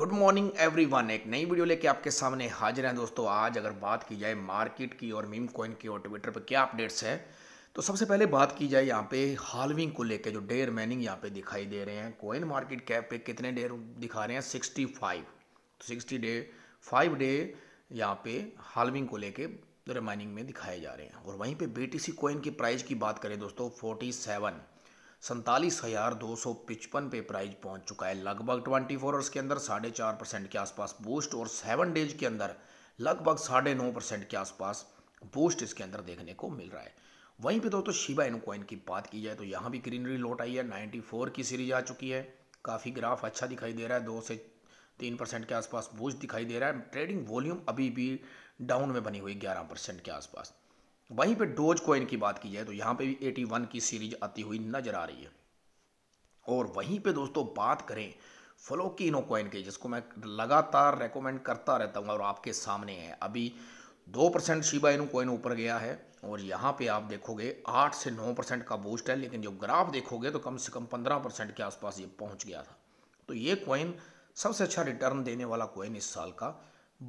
good morning everyone एक नई video लेके आपके सामने हाजिर हैं दोस्तों आज अगर बात की जाए मार्केट की और मीम कॉइन की और ट्विटर पर क्या अपडेट्स है तो सबसे पहले बात की जाए यहाँ पे हालविंग को लेके जो डे रिमेनिंग यहाँ पे दिखाई दे रहे हैं कॉइन मार्केट कैप पे कितने डे दिखा रहे हैं सिक्सटी फाइव तो सिक्सटी डे फाइव डे यहाँ पे हालविंग को लेके रिमाइनिंग में दिखाए जा रहे हैं और वहीं पे बी टी सी कोइन की प्राइस की बात करें दोस्तों फोर्टी सेवन सैंतालीस हज़ार दो सौ पिचपन पे प्राइज पहुंच चुका है लगभग ट्वेंटी फोर आवर्स के अंदर साढ़े चार परसेंट के आसपास बूस्ट और सेवन डेज के अंदर लगभग साढ़े नौ परसेंट के आसपास बूस्ट इसके अंदर देखने को मिल रहा है वहीं पे दोस्तों शिबा इन की बात की जाए तो यहाँ भी ग्रीनरी लौट आई है नाइन्टी फोर की सीरीज आ चुकी है काफ़ी ग्राफ अच्छा दिखाई दे रहा है दो से तीन परसेंट के आसपास बूस्ट दिखाई दे रहा है ट्रेडिंग वॉल्यूम अभी भी डाउन में बनी हुई ग्यारह परसेंट के आसपास वहीं पे डोज कोइन की बात की जाए तो यहाँ पे भी 81 की सीरीज आती हुई नज़र आ रही है और वहीं पे दोस्तों बात करें फलोकिनो कोइन की जिसको मैं लगातार रेकमेंड करता रहता हूँ और आपके सामने है अभी दो परसेंट शिबा इनू कोइन ऊपर गया है और यहाँ पे आप देखोगे आठ से नौ परसेंट का बूस्ट है लेकिन जो ग्राफ देखोगे तो कम से कम पंद्रह परसेंट के आसपास ये पहुँच गया था तो ये कोइन सबसे अच्छा रिटर्न देने वाला कोइन इस साल का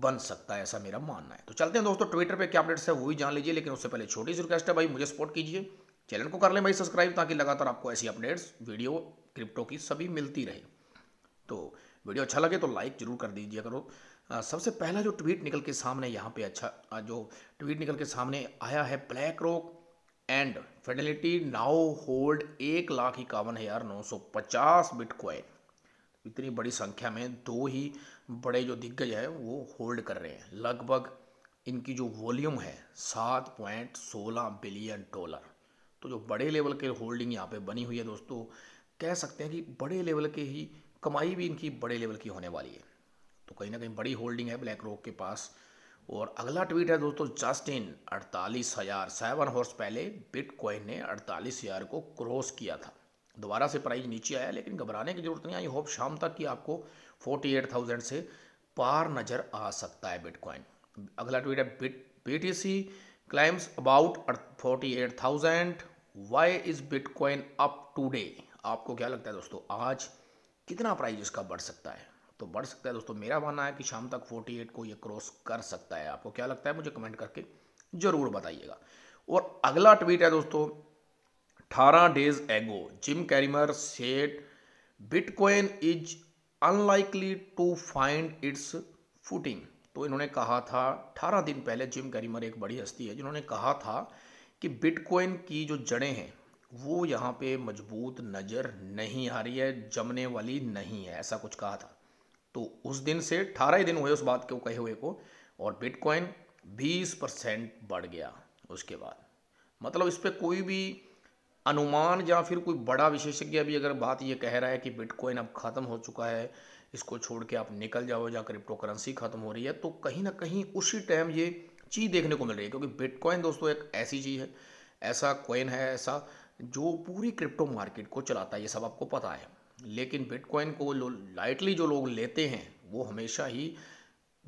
बन सकता है ऐसा मेरा मानना है तो चलते हैं दोस्तों ट्विटर पे क्या अपडेट्स है वो भी जान लीजिए लेकिन उससे पहले छोटी सी रिक्वेस्ट है भाई मुझे सपोर्ट कीजिए चैनल को कर लें भाई सब्सक्राइब ताकि लगातार आपको ऐसी अपडेट्स वीडियो क्रिप्टो की सभी मिलती रहे तो वीडियो अच्छा लगे तो लाइक जरूर कर दीजिए करो सबसे पहला जो ट्वीट निकल के सामने यहाँ पे अच्छा जो ट्वीट निकल के सामने आया है BlackRock and Fidelity now hold एक लाख इक्यावन हज़ार नौ सौ पचास बिटकॉइन इतनी बड़ी संख्या में दो ही बड़े जो दिग्गज है वो होल्ड कर रहे हैं लगभग इनकी जो वॉल्यूम है सात पॉइंट सोलह बिलियन डॉलर तो जो बड़े लेवल के होल्डिंग यहाँ पे बनी हुई है दोस्तों कह सकते हैं कि बड़े लेवल के ही कमाई भी इनकी बड़े लेवल की होने वाली है तो कहीं ना कहीं बड़ी होल्डिंग है ब्लैक रॉक के पास और अगला ट्वीट है दोस्तों जस्टिन अड़तालीस हज़ार सेवन हॉर्स पहले बिटकॉइन ने अड़तालीस हज़ार को क्रॉस किया था दोबारा से प्राइस नीचे आया लेकिन घबराने की जरूरत नहीं आई होप शाम तक कि आपको 48,000 से पार नज़र आ सकता है बिटकॉइन अगला ट्वीट है bit B T C claims about forty eight thousand why is Bitcoin up today आपको क्या लगता है दोस्तों आज कितना प्राइस इसका बढ़ सकता है तो बढ़ सकता है दोस्तों मेरा मानना है कि शाम तक 48 को ये क्रॉस कर सकता है आपको क्या लगता है मुझे कमेंट करके ज़रूर बताइएगा और अगला ट्वीट है दोस्तों 18 days ago Jim Cramer said Bitcoin is unlikely to find its footing तो इन्होंने कहा था 18 दिन पहले जिम कैरिमर एक बड़ी हस्ती है जिन्होंने कहा था कि बिटकॉइन की जो जड़ें हैं वो यहाँ पे मजबूत नज़र नहीं आ रही है जमने वाली नहीं है ऐसा कुछ कहा था तो उस दिन से अठारह ही दिन हुए उस बात को कहे हुए को और बिटकॉइन बीस परसेंट बढ़ गया उसके बाद मतलब इस पर कोई भी अनुमान या फिर कोई बड़ा विशेषज्ञ अभी अगर बात ये कह रहा है कि बिटकॉइन अब ख़त्म हो चुका है इसको छोड़ के आप निकल जाओ या क्रिप्टो करेंसी ख़त्म हो रही है तो कहीं ना कहीं उसी टाइम ये चीज़ देखने को मिल रही है क्योंकि बिटकॉइन दोस्तों एक ऐसी चीज़ है ऐसा कॉइन है ऐसा जो पूरी क्रिप्टो मार्केट को चलाता है ये सब आपको पता है लेकिन बिटकॉइन को लाइटली जो लोग लेते हैं वो हमेशा ही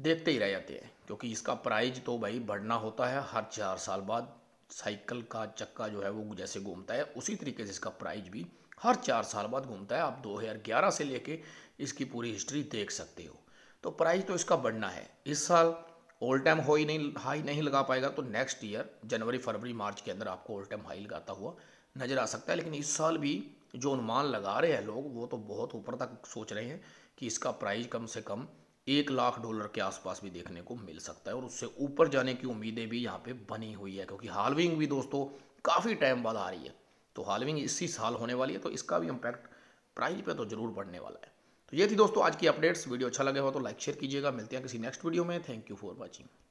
देखते ही रह जाते हैं क्योंकि इसका प्राइज तो भाई बढ़ना होता है हर चार साल बाद साइकिल का चक्का जो है वो जैसे घूमता है उसी तरीके से इसका प्राइज भी हर चार साल बाद घूमता है आप 2011 से लेके इसकी पूरी हिस्ट्री देख सकते हो तो प्राइस तो इसका बढ़ना है इस साल ओल्ड टाइम हो ही नहीं हाई नहीं लगा पाएगा तो नेक्स्ट ईयर जनवरी फरवरी मार्च के अंदर आपको ओल्ड टाइम हाई लगाता हुआ नज़र आ सकता है लेकिन इस साल भी जो अनुमान लगा रहे हैं लोग वो तो बहुत ऊपर तक सोच रहे हैं कि इसका प्राइस कम से कम एक लाख डॉलर के आसपास भी देखने को मिल सकता है और उससे ऊपर जाने की उम्मीदें भी यहाँ पे बनी हुई है क्योंकि हालविंग भी दोस्तों काफ़ी टाइम बाद आ रही है तो हालविंग इसी साल होने वाली है तो इसका भी इम्पैक्ट प्राइस पे तो ज़रूर बढ़ने वाला है तो ये थी दोस्तों आज की अपडेट्स वीडियो अच्छा लगे हो तो लाइक शेयर कीजिएगा मिलते हैं किसी नेक्स्ट वीडियो में थैंक यू फॉर वॉचिंग